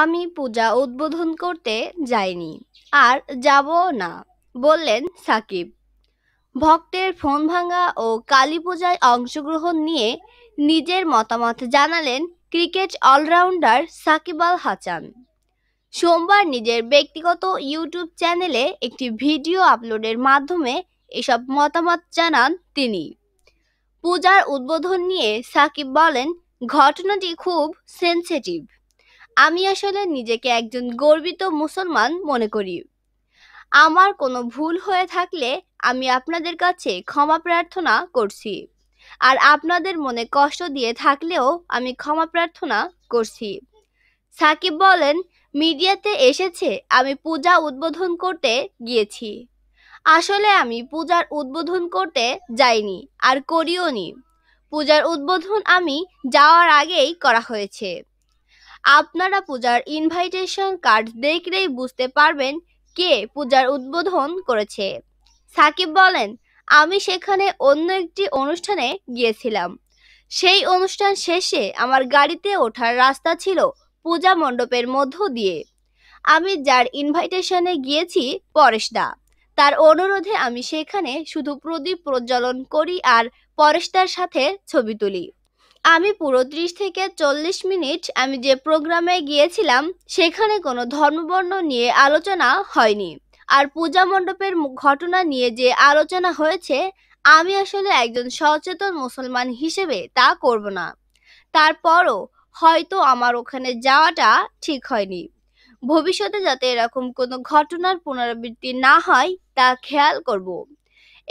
আমি পূজা উদ্বোধন করতে যাইনি আর যাব না বললেন সাকিব ভক্তের ফোন ভাঙা ও কালী পূজায় অংশগ্রহণ নিয়ে নিজের মতামত জানালেন ক্রিকেট অলরাউন্ডার সাকিব আল হাসান সোমবার নিজের ব্যক্তিগত ইউটিউব চ্যানেলে একটি ভিডিও আপলোডের মাধ্যমে এসব মতামত জানান তিনি পূজার উদ্বোধন নিয়ে সাকিব বলেন ঘটনাটি খুব সেন্সিটিভ আমি আসলে নিজেকে একজন গর্বিত মুসলমান মনে করি আমার কোনো ভুল হয়ে থাকলে আমি আপনাদের কাছে ক্ষমা প্রার্থনা করছি আর আপনাদের মনে কষ্ট দিয়ে থাকলেও আমি ক্ষমা প্রার্থনা করছি সাকিব বলেন মিডিয়াতে এসেছে আমি পূজা উদ্বোধন করতে গিয়েছি আসলে আমি পূজার উদ্বোধন করতে যাইনি আর করিও নি পূজার উদ্বোধন আমি যাওয়ার আগেই করা হয়েছে আপনারা পূজার ইনভাইটেশন কার্ড দেখলেই বুঝতে পারবেন কে পূজার উদ্বোধন করেছে সাকিব বলেন আমি সেখানে অন্য একটি অনুষ্ঠানে গিয়েছিলাম সেই অনুষ্ঠান শেষে আমার গাড়িতে ওঠার রাস্তা ছিল পূজা মণ্ডপের মধ্য দিয়ে আমি যার ইনভাইটেশনে গিয়েছি পরেশদা তার অনুরোধে আমি সেখানে শুধু প্রদীপ প্রজ্বলন করি আর পরেশদার সাথে ছবি তুলি আমি পুরো ত্রিশ থেকে চল্লিশ মিনিট আমি যে প্রোগ্রামে গিয়েছিলাম সেখানে কোনো ধর্মবর্ণ নিয়ে আলোচনা হয়নি আর পূজা মণ্ডপের ঘটনা নিয়ে যে আলোচনা হয়েছে আমি আসলে একজন সচেতন মুসলমান হিসেবে তা করব না তারপরও হয়তো আমার ওখানে যাওয়াটা ঠিক হয়নি ভবিষ্যতে যাতে এরকম কোনো ঘটনার পুনরাবৃত্তি না হয় তা খেয়াল করব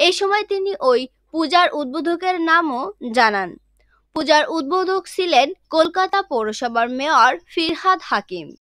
এ সময় তিনি ওই পূজার উদ্বোধকের নামও জানান পূজার উদ্বোধক ছিলেন কলকাতা পৌরসভার মেয়র ফিরহাদ হাকিম।